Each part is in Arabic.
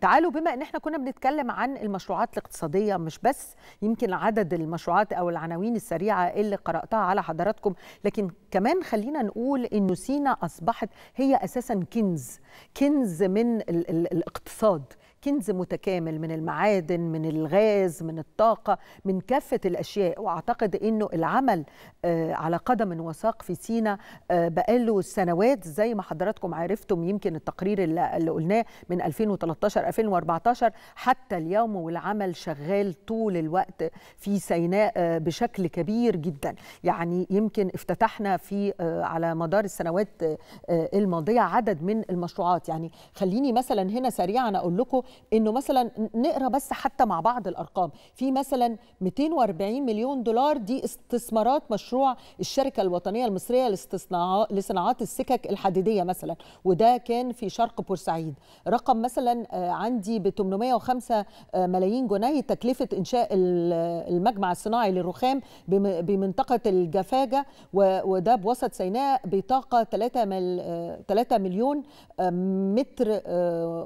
تعالوا بما ان احنا كنا بنتكلم عن المشروعات الاقتصاديه مش بس يمكن عدد المشروعات او العناوين السريعه اللي قراتها على حضراتكم لكن كمان خلينا نقول انه سينا اصبحت هي اساسا كنز كنز من ال ال الاقتصاد كنز متكامل من المعادن من الغاز من الطاقة من كافة الأشياء وأعتقد أنه العمل آه، على قدم وساق في سينا آه، بقاله سنوات زي ما حضراتكم عرفتم يمكن التقرير اللي قلناه من 2013 2014 حتى اليوم والعمل شغال طول الوقت في سيناء آه، بشكل كبير جدا يعني يمكن افتتحنا في على مدار السنوات الماضية عدد من المشروعات يعني خليني مثلا هنا سريعا أقول لكم انه مثلا نقرا بس حتى مع بعض الارقام في مثلا 240 مليون دولار دي استثمارات مشروع الشركه الوطنيه المصريه لصناعات السكك الحديديه مثلا وده كان في شرق بورسعيد رقم مثلا آه، عندي ب 805 آه، ملايين جنيه تكلفه انشاء المجمع الصناعي للرخام بمنطقه الجفاجه وده بوسط سيناء بطاقه 3 آه، مليون متر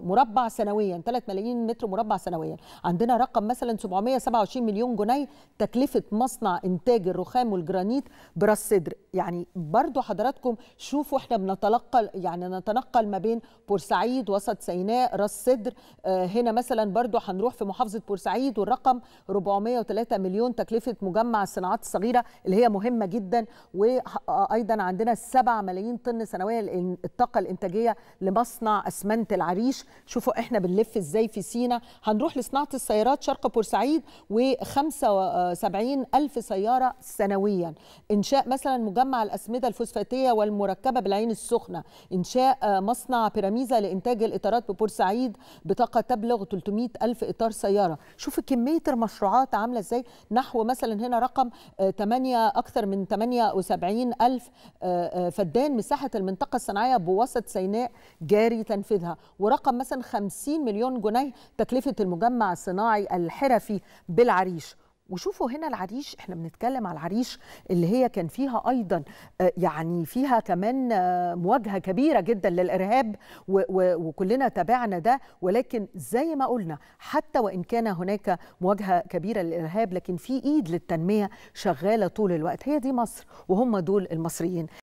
مربع سنويا 3 ملايين متر مربع سنويا عندنا رقم مثلا 727 مليون جنيه تكلفه مصنع انتاج الرخام والجرانيت براس صدر يعني برضو حضراتكم شوفوا احنا بنتلقى يعني نتنقل ما بين بورسعيد وسط سيناء راس صدر آه، هنا مثلا برضو هنروح في محافظه بورسعيد والرقم 403 مليون تكلفه مجمع الصناعات الصغيره اللي هي مهمه جدا وايضا عندنا 7 ملايين طن سنويا الطاقه الانتاجيه لمصنع اسمنت العريش شوفوا احنا بنلف ازاي في سينا هنروح لصناعه السيارات شرق بورسعيد و75 الف سياره سنويا انشاء مثلا مجمع الاسمده الفوسفاتيه والمركبه بالعين السخنه انشاء آه، مصنع بيراميزا لانتاج الاطارات ببورسعيد بطاقه تبلغ 300 الف اطار سياره شوف كميه المشروعات عامله ازاي نحو مثلا هنا رقم 8 آه، اكثر من 78 الف آه، فدان مساحه المنطقه الصناعيه بوسط سيناء جاري تنفيذها ورقم مثلا 50 مليون مليون جنيه تكلفه المجمع الصناعي الحرفي بالعريش وشوفوا هنا العريش احنا بنتكلم على العريش اللي هي كان فيها ايضا آه، يعني فيها كمان آه، مواجهه كبيره جدا للارهاب وكلنا تابعنا ده ولكن زي ما قلنا حتى وان كان هناك مواجهه كبيره للارهاب لكن في ايد للتنميه شغاله طول الوقت هي دي مصر وهم دول المصريين